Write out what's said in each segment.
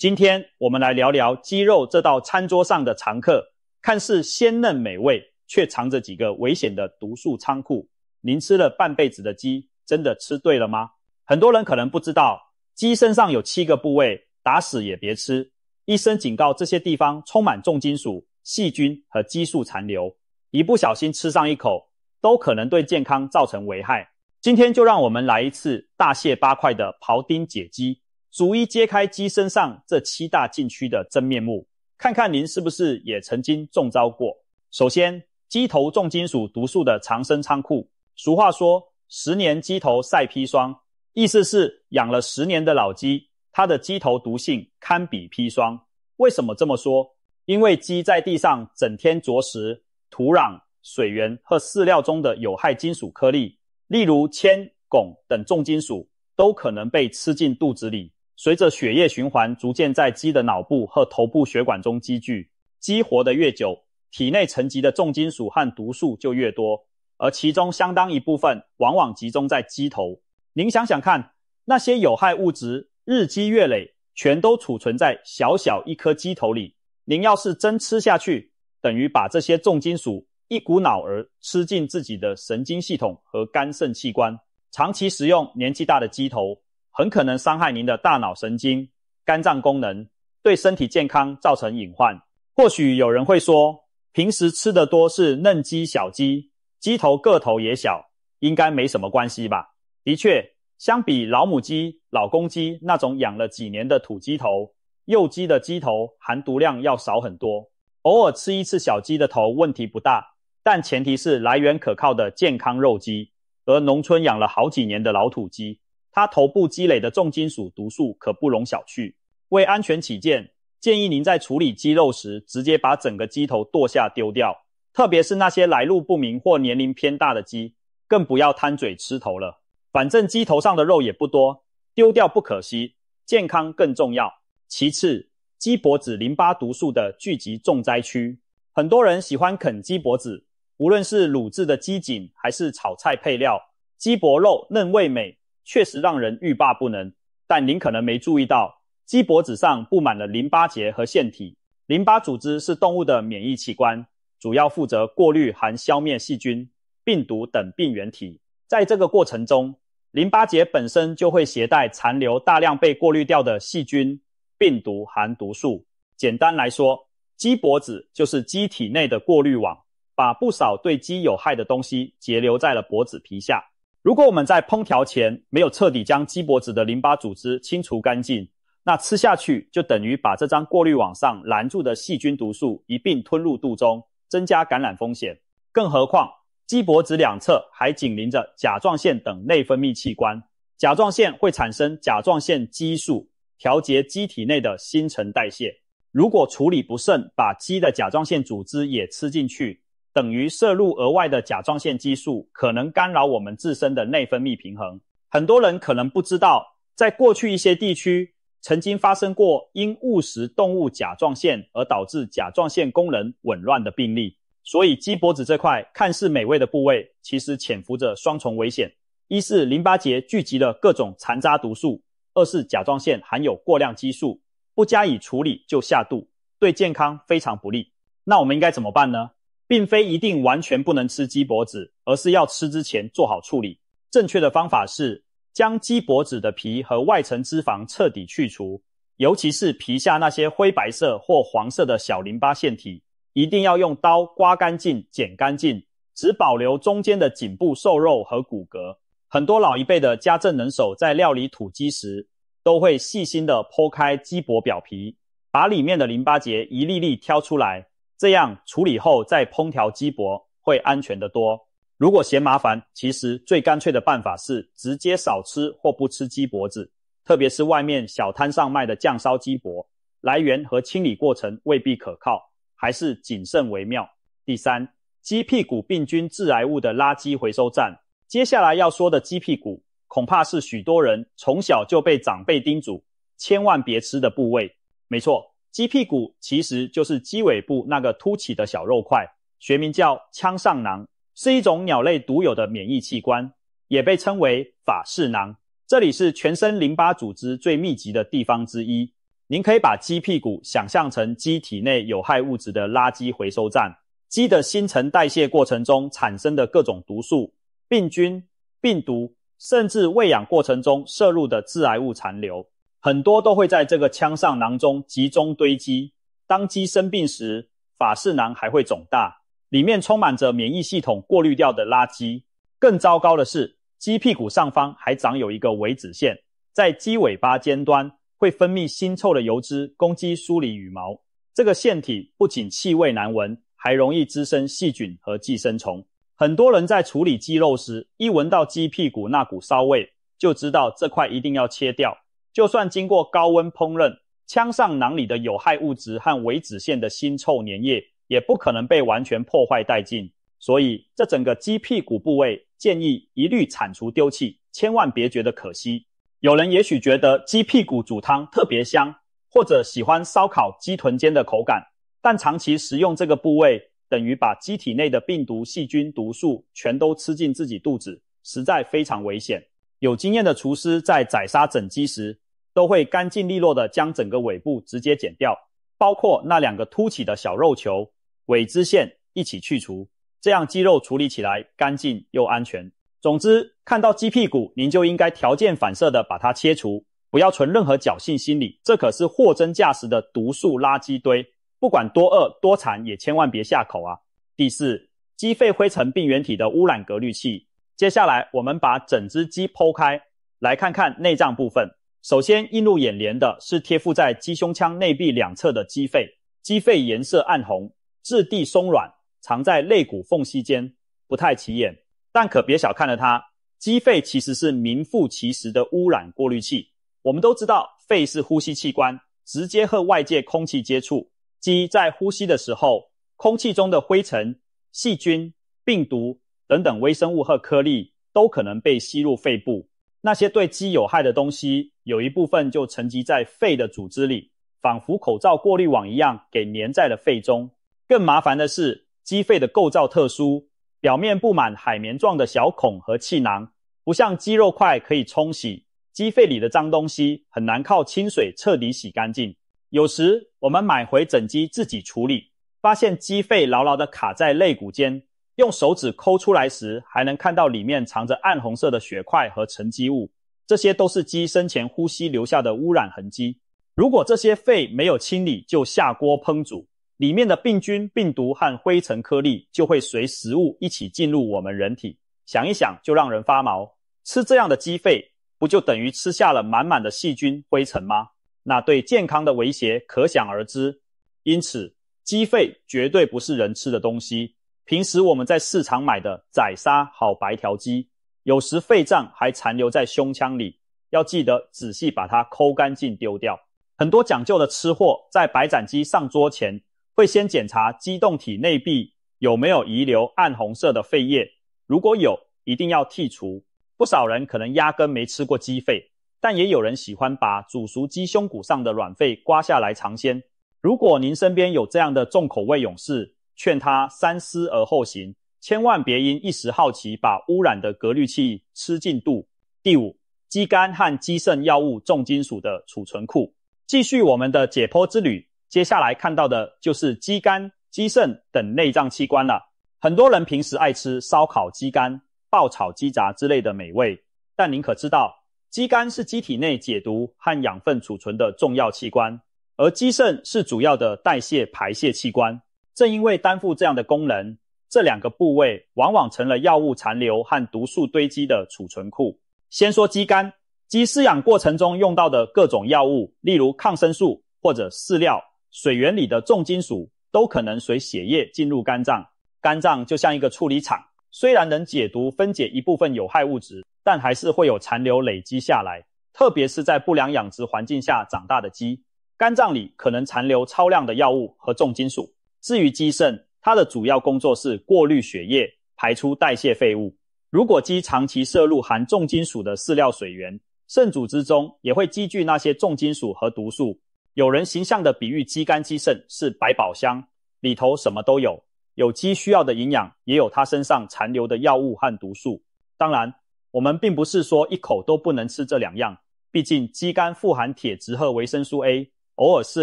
今天我们来聊聊鸡肉这道餐桌上的常客，看似鲜嫩美味，却藏着几个危险的毒素仓库。您吃了半辈子的鸡，真的吃对了吗？很多人可能不知道，鸡身上有七个部位打死也别吃。医生警告，这些地方充满重金属、细菌和激素残留，一不小心吃上一口，都可能对健康造成危害。今天就让我们来一次大卸八块的庖丁解鸡。逐一揭开鸡身上这七大禁区的真面目，看看您是不是也曾经中招过？首先，鸡头重金属毒素的藏身仓库。俗话说“十年鸡头赛砒霜”，意思是养了十年的老鸡，它的鸡头毒性堪比砒霜。为什么这么说？因为鸡在地上整天啄食土壤、水源和饲料中的有害金属颗粒，例如铅、汞等重金属，都可能被吃进肚子里。随着血液循环逐渐在鸡的脑部和头部血管中积聚，激活的越久，体内沉积的重金属和毒素就越多，而其中相当一部分往往集中在鸡头。您想想看，那些有害物质日积月累，全都储存在小小一颗鸡头里。您要是真吃下去，等于把这些重金属一股脑儿吃进自己的神经系统和肝肾器官。长期食用年纪大的鸡头。很可能伤害您的大脑神经、肝脏功能，对身体健康造成隐患。或许有人会说，平时吃的多是嫩鸡、小鸡，鸡头个头也小，应该没什么关系吧？的确，相比老母鸡、老公鸡那种养了几年的土鸡头，幼鸡的鸡头含毒量要少很多。偶尔吃一次小鸡的头问题不大，但前提是来源可靠的健康肉鸡。而农村养了好几年的老土鸡。它头部积累的重金属毒素可不容小觑。为安全起见，建议您在处理鸡肉时，直接把整个鸡头剁下丢掉。特别是那些来路不明或年龄偏大的鸡，更不要贪嘴吃头了。反正鸡头上的肉也不多，丢掉不可惜，健康更重要。其次，鸡脖子淋巴毒素的聚集重灾区，很多人喜欢啃鸡脖子，无论是卤制的鸡颈还是炒菜配料，鸡脖肉嫩味美。确实让人欲罢不能，但您可能没注意到，鸡脖子上布满了淋巴结和腺体。淋巴组织是动物的免疫器官，主要负责过滤含消灭细菌、病毒等病原体。在这个过程中，淋巴结本身就会携带残留大量被过滤掉的细菌、病毒、含毒素。简单来说，鸡脖子就是鸡体内的过滤网，把不少对鸡有害的东西截留在了脖子皮下。如果我们在烹调前没有彻底将鸡脖子的淋巴组织清除干净，那吃下去就等于把这张过滤网上拦住的细菌毒素一并吞入肚中，增加感染风险。更何况，鸡脖子两侧还紧邻着甲状腺等内分泌器官，甲状腺会产生甲状腺激素，调节机体内的新陈代谢。如果处理不慎，把鸡的甲状腺组织也吃进去。等于摄入额外的甲状腺激素，可能干扰我们自身的内分泌平衡。很多人可能不知道，在过去一些地区曾经发生过因误食动物甲状腺而导致甲状腺功能紊乱的病例。所以，鸡脖子这块看似美味的部位，其实潜伏着双重危险：一是淋巴结聚集了各种残渣毒素；二是甲状腺含有过量激素，不加以处理就下肚，对健康非常不利。那我们应该怎么办呢？并非一定完全不能吃鸡脖子，而是要吃之前做好处理。正确的方法是将鸡脖子的皮和外层脂肪彻底去除，尤其是皮下那些灰白色或黄色的小淋巴腺体，一定要用刀刮干净、剪干净，只保留中间的颈部瘦肉和骨骼。很多老一辈的家政能手在料理土鸡时，都会细心地剖开鸡脖表皮，把里面的淋巴结一粒粒挑出来。这样处理后再烹调鸡脖会安全得多。如果嫌麻烦，其实最干脆的办法是直接少吃或不吃鸡脖子，特别是外面小摊上卖的酱烧鸡脖，来源和清理过程未必可靠，还是谨慎为妙。第三，鸡屁股病菌致癌物的垃圾回收站。接下来要说的鸡屁股，恐怕是许多人从小就被长辈叮嘱千万别吃的部位。没错。鸡屁股其实就是鸡尾部那个凸起的小肉块，学名叫腔上囊，是一种鸟类独有的免疫器官，也被称为法式囊。这里是全身淋巴组织最密集的地方之一。您可以把鸡屁股想象成鸡体内有害物质的垃圾回收站。鸡的新陈代谢过程中产生的各种毒素、病菌、病毒，甚至喂养过程中摄入的致癌物残留。很多都会在这个腔上囊中集中堆积。当鸡生病时，法式囊还会肿大，里面充满着免疫系统过滤掉的垃圾。更糟糕的是，鸡屁股上方还长有一个尾脂腺，在鸡尾巴尖端会分泌腥臭的油脂，攻击梳理羽毛。这个腺体不仅气味难闻，还容易滋生细菌和寄生虫。很多人在处理鸡肉时，一闻到鸡屁股那股骚味，就知道这块一定要切掉。就算经过高温烹饪，腔上囊里的有害物质和尾脂腺的腥臭粘液也不可能被完全破坏殆尽，所以这整个鸡屁股部位建议一律铲除丢弃，千万别觉得可惜。有人也许觉得鸡屁股煮汤特别香，或者喜欢烧烤鸡臀尖的口感，但长期食用这个部位，等于把鸡体内的病毒、细菌、毒素全都吃进自己肚子，实在非常危险。有经验的厨师在宰杀整鸡时，都会干净利落的将整个尾部直接剪掉，包括那两个凸起的小肉球、尾支线一起去除，这样鸡肉处理起来干净又安全。总之，看到鸡屁股，您就应该条件反射的把它切除，不要存任何侥幸心理，这可是货真价实的毒素垃圾堆，不管多饿多馋，也千万别下口啊！第四，鸡肺灰尘病原体的污染隔滤器。接下来，我们把整只鸡剖开，来看看内脏部分。首先映入眼帘的是贴附在鸡胸腔内壁两侧的鸡肺。鸡肺颜色暗红，质地松软，藏在肋骨缝隙间，不太起眼。但可别小看了它，鸡肺其实是名副其实的污染过滤器。我们都知道，肺是呼吸器官，直接和外界空气接触。鸡在呼吸的时候，空气中的灰尘、细菌、病毒。等等微生物和颗粒都可能被吸入肺部，那些对鸡有害的东西有一部分就沉积在肺的组织里，仿佛口罩过滤网一样给粘在了肺中。更麻烦的是，鸡肺的构造特殊，表面布满海绵状的小孔和气囊，不像鸡肉块可以冲洗，鸡肺里的脏东西很难靠清水彻底洗干净。有时我们买回整鸡自己处理，发现鸡肺牢牢地卡在肋骨间。用手指抠出来时，还能看到里面藏着暗红色的血块和沉积物，这些都是鸡生前呼吸留下的污染痕迹。如果这些肺没有清理就下锅烹煮，里面的病菌、病毒和灰尘颗粒就会随食物一起进入我们人体，想一想就让人发毛。吃这样的鸡肺，不就等于吃下了满满的细菌、灰尘吗？那对健康的威胁可想而知。因此，鸡肺绝对不是人吃的东西。平时我们在市场买的宰杀好白条鸡，有时肺脏还残留在胸腔里，要记得仔细把它抠干净丢掉。很多讲究的吃货在白斩鸡上桌前，会先检查鸡胴体内壁有没有遗留暗红色的肺液，如果有，一定要剔除。不少人可能压根没吃过鸡肺，但也有人喜欢把煮熟鸡胸骨上的软肺刮下来尝鲜。如果您身边有这样的重口味勇士，劝他三思而后行，千万别因一时好奇把污染的隔滤器吃进肚。第五，鸡肝和鸡肾药物重金属的储存库。继续我们的解剖之旅，接下来看到的就是鸡肝、鸡肾等内脏器官了。很多人平时爱吃烧烤鸡肝、爆炒鸡杂之类的美味，但您可知道，鸡肝是机体内解毒和养分储存的重要器官，而鸡肾是主要的代谢排泄器官。正因为担负这样的功能，这两个部位往往成了药物残留和毒素堆积的储存库。先说鸡肝，鸡饲养过程中用到的各种药物，例如抗生素或者饲料、水源里的重金属，都可能随血液进入肝脏。肝脏就像一个处理厂，虽然能解毒分解一部分有害物质，但还是会有残留累积下来。特别是在不良养殖环境下长大的鸡，肝脏里可能残留超量的药物和重金属。至于鸡肾，它的主要工作是过滤血液、排出代谢废物。如果鸡长期摄入含重金属的饲料、水源，肾组织中也会积聚那些重金属和毒素。有人形象的比喻，鸡肝、鸡肾是百宝箱，里头什么都有，有鸡需要的营养，也有它身上残留的药物和毒素。当然，我们并不是说一口都不能吃这两样，毕竟鸡肝富含铁、质和维生素 A，偶尔适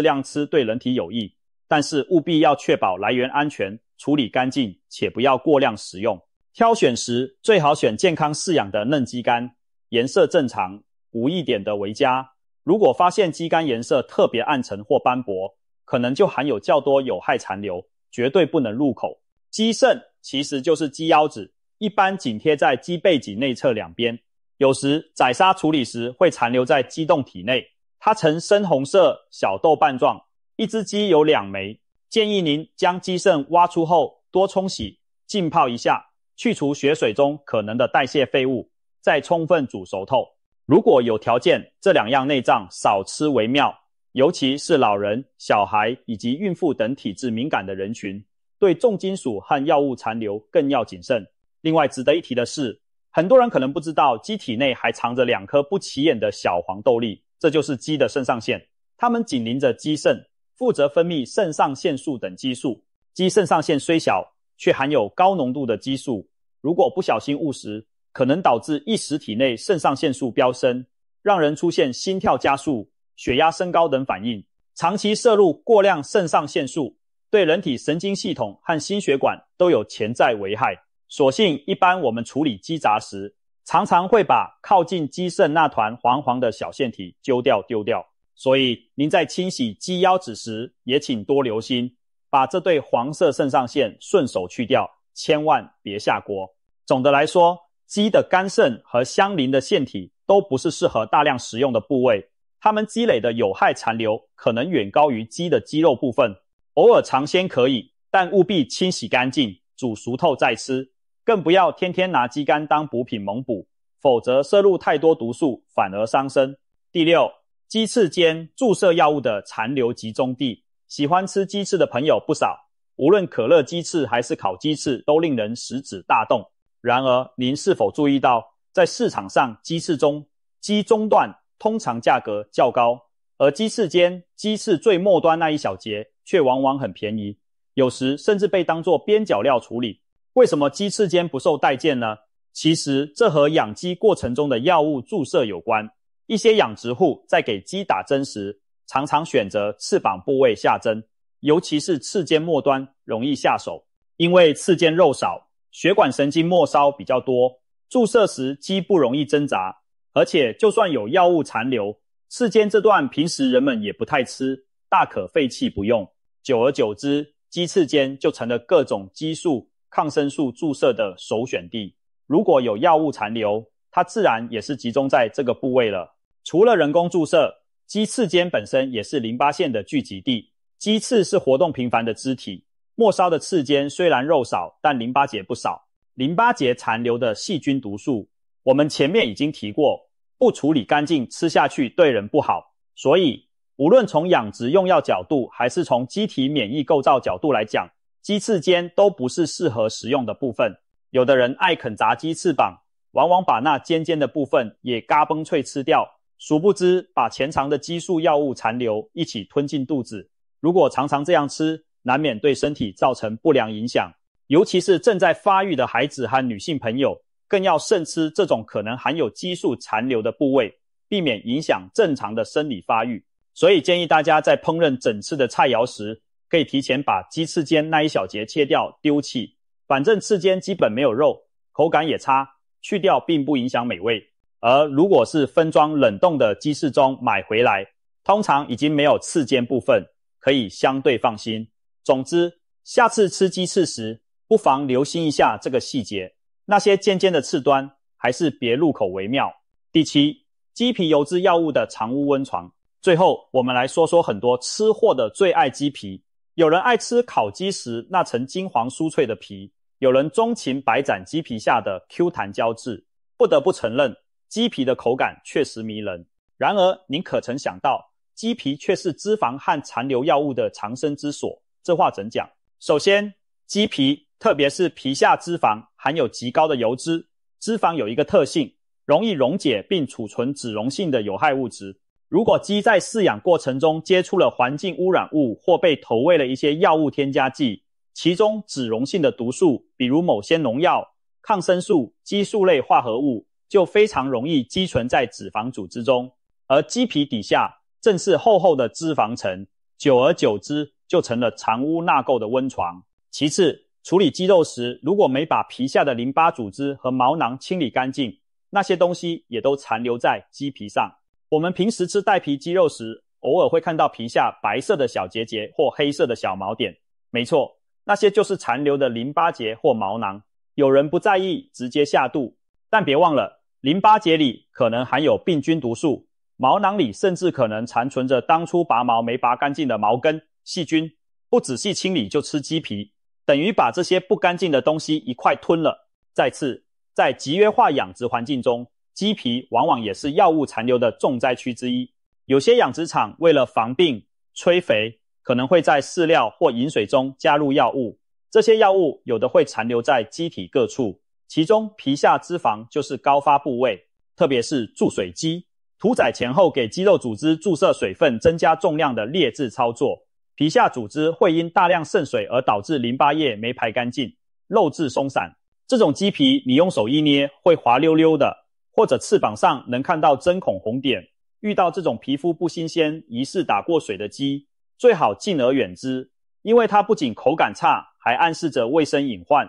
量吃对人体有益。但是务必要确保来源安全，处理干净，且不要过量食用。挑选时最好选健康饲养的嫩鸡肝，颜色正常、无一点的为佳。如果发现鸡肝颜色特别暗沉或斑驳，可能就含有较多有害残留，绝对不能入口。鸡肾其实就是鸡腰子，一般紧贴在鸡背脊内侧两边，有时宰杀处理时会残留在鸡洞体内，它呈深红色小豆瓣状。一只鸡有两枚，建议您将鸡肾挖出后多冲洗、浸泡一下，去除血水中可能的代谢废物，再充分煮熟透。如果有条件，这两样内脏少吃为妙，尤其是老人、小孩以及孕妇等体质敏感的人群，对重金属和药物残留更要谨慎。另外值得一提的是，很多人可能不知道，鸡体内还藏着两颗不起眼的小黄豆粒，这就是鸡的肾上腺，它们紧邻着鸡肾。负责分泌肾上腺素等激素，鸡肾上腺虽小，却含有高浓度的激素。如果不小心误食，可能导致一时体内肾上腺素飙升，让人出现心跳加速、血压升高等反应。长期摄入过量肾上腺素，对人体神经系统和心血管都有潜在危害。所幸，一般我们处理鸡杂时，常常会把靠近鸡肾那团黄黄的小腺体丢掉丢掉。所以，您在清洗鸡腰子时，也请多留心，把这对黄色肾上腺顺手去掉，千万别下锅。总的来说，鸡的肝肾和相邻的腺体都不是适合大量食用的部位，它们积累的有害残留可能远高于鸡的肌肉部分。偶尔尝鲜可以，但务必清洗干净、煮熟透再吃，更不要天天拿鸡肝当补品猛补，否则摄入太多毒素反而伤身。第六。鸡翅尖注射药物的残留集中地，喜欢吃鸡翅的朋友不少。无论可乐鸡翅还是烤鸡翅，都令人食指大动。然而，您是否注意到，在市场上，鸡翅中鸡中段通常价格较高，而鸡翅尖（鸡翅最末端那一小节）却往往很便宜，有时甚至被当作边角料处理。为什么鸡翅尖不受待见呢？其实，这和养鸡过程中的药物注射有关。一些养殖户在给鸡打针时，常常选择翅膀部位下针，尤其是翅尖末端容易下手，因为翅尖肉少，血管神经末梢比较多，注射时鸡不容易挣扎。而且就算有药物残留，翅尖这段平时人们也不太吃，大可废弃不用。久而久之，鸡翅尖就成了各种激素、抗生素注射的首选地。如果有药物残留，它自然也是集中在这个部位了。除了人工注射，鸡翅尖本身也是淋巴腺的聚集地。鸡翅是活动频繁的肢体，末梢的翅尖虽然肉少，但淋巴结不少。淋巴结残留的细菌毒素，我们前面已经提过，不处理干净吃下去对人不好。所以，无论从养殖用药角度，还是从机体免疫构造角度来讲，鸡翅尖都不是适合食用的部分。有的人爱啃炸鸡翅膀，往往把那尖尖的部分也嘎嘣脆吃掉。殊不知，把前肠的激素药物残留一起吞进肚子，如果常常这样吃，难免对身体造成不良影响。尤其是正在发育的孩子和女性朋友，更要慎吃这种可能含有激素残留的部位，避免影响正常的生理发育。所以，建议大家在烹饪整次的菜肴时，可以提前把鸡翅尖那一小节切掉丢弃，反正翅尖基本没有肉，口感也差，去掉并不影响美味。而如果是分装冷冻的鸡翅中买回来，通常已经没有刺尖部分，可以相对放心。总之，下次吃鸡翅时，不妨留心一下这个细节。那些尖尖的刺端，还是别入口为妙。第七，鸡皮油脂药物的藏污温床。最后，我们来说说很多吃货的最爱鸡皮。有人爱吃烤鸡时那层金黄酥脆的皮，有人钟情白斩鸡皮下的 Q 弹胶质。不得不承认。鸡皮的口感确实迷人，然而您可曾想到，鸡皮却是脂肪和残留药物的藏身之所？这话怎讲？首先，鸡皮，特别是皮下脂肪，含有极高的油脂。脂肪有一个特性，容易溶解并储存脂溶性的有害物质。如果鸡在饲养过程中接触了环境污染物或被投喂了一些药物添加剂，其中脂溶性的毒素，比如某些农药、抗生素、激素类化合物。就非常容易积存在脂肪组织中，而鸡皮底下正是厚厚的脂肪层，久而久之就成了藏污纳垢的温床。其次，处理鸡肉时，如果没把皮下的淋巴组织和毛囊清理干净，那些东西也都残留在鸡皮上。我们平时吃带皮鸡肉时，偶尔会看到皮下白色的小结节或黑色的小毛点，没错，那些就是残留的淋巴结或毛囊。有人不在意，直接下肚，但别忘了。淋巴结里可能含有病菌毒素，毛囊里甚至可能残存着当初拔毛没拔干净的毛根细菌。不仔细清理就吃鸡皮，等于把这些不干净的东西一块吞了。再次，在集约化养殖环境中，鸡皮往往也是药物残留的重灾区之一。有些养殖场为了防病、催肥，可能会在饲料或饮水中加入药物，这些药物有的会残留在机体各处。其中皮下脂肪就是高发部位，特别是注水肌。屠宰前后给肌肉组织注射水分，增加重量的劣质操作，皮下组织会因大量渗水而导致淋巴液没排干净，肉质松散。这种鸡皮你用手一捏会滑溜溜的，或者翅膀上能看到针孔红点。遇到这种皮肤不新鲜、疑似打过水的鸡，最好敬而远之，因为它不仅口感差，还暗示着卫生隐患。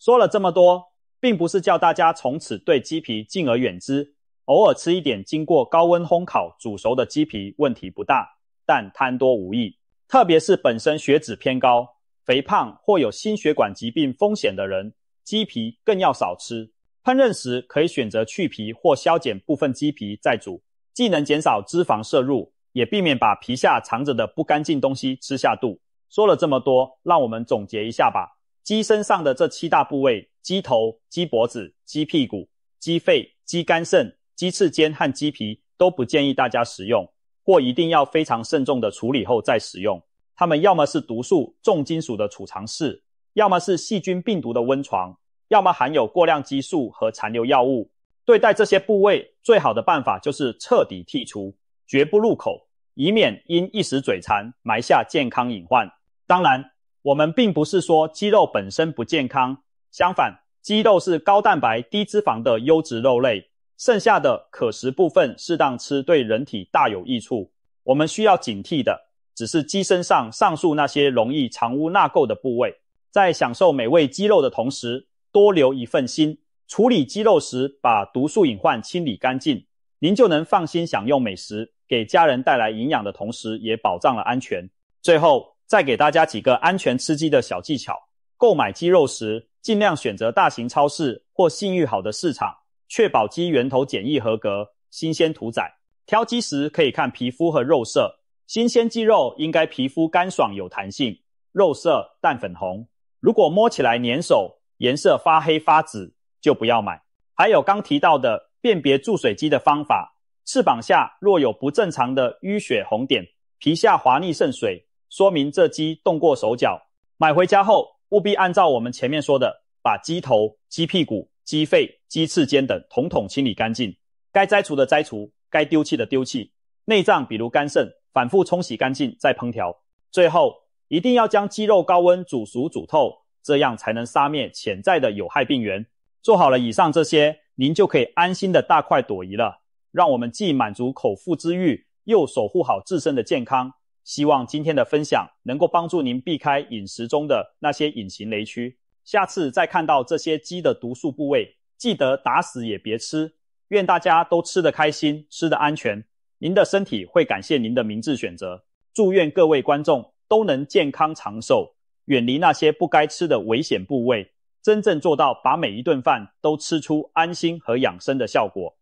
说了这么多。并不是叫大家从此对鸡皮敬而远之，偶尔吃一点经过高温烘烤煮熟的鸡皮问题不大，但贪多无益。特别是本身血脂偏高、肥胖或有心血管疾病风险的人，鸡皮更要少吃。烹饪时可以选择去皮或削减部分鸡皮再煮，既能减少脂肪摄入，也避免把皮下藏着的不干净东西吃下肚。说了这么多，让我们总结一下吧。鸡身上的这七大部位：鸡头、鸡脖子、鸡屁股、鸡肺、鸡肝肾、鸡翅尖和鸡皮，都不建议大家食用，或一定要非常慎重的处理后再食用。它们要么是毒素、重金属的储藏室，要么是细菌、病毒的温床，要么含有过量激素和残留药物。对待这些部位，最好的办法就是彻底剔除，绝不入口，以免因一时嘴馋埋下健康隐患。当然。我们并不是说鸡肉本身不健康，相反，鸡肉是高蛋白、低脂肪的优质肉类。剩下的可食部分适当吃，对人体大有益处。我们需要警惕的，只是鸡身上上述那些容易藏污纳垢的部位。在享受美味鸡肉的同时，多留一份心，处理鸡肉时把毒素隐患清理干净，您就能放心享用美食，给家人带来营养的同时，也保障了安全。最后。再给大家几个安全吃鸡的小技巧：购买鸡肉时，尽量选择大型超市或信誉好的市场，确保鸡源头检疫合格、新鲜屠宰。挑鸡时可以看皮肤和肉色，新鲜鸡肉应该皮肤干爽有弹性，肉色淡粉红。如果摸起来粘手，颜色发黑发紫，就不要买。还有刚提到的辨别注水鸡的方法：翅膀下若有不正常的淤血红点，皮下滑腻渗水。说明这鸡动过手脚，买回家后务必按照我们前面说的，把鸡头、鸡屁股、鸡肺、鸡翅尖等统统清理干净，该摘除的摘除，该丢弃的丢弃，内脏比如肝肾，反复冲洗干净再烹调，最后一定要将鸡肉高温煮熟煮透，这样才能杀灭潜在的有害病源。做好了以上这些，您就可以安心的大快朵颐了，让我们既满足口腹之欲，又守护好自身的健康。希望今天的分享能够帮助您避开饮食中的那些隐形雷区。下次再看到这些鸡的毒素部位，记得打死也别吃。愿大家都吃得开心，吃得安全，您的身体会感谢您的明智选择。祝愿各位观众都能健康长寿，远离那些不该吃的危险部位，真正做到把每一顿饭都吃出安心和养生的效果。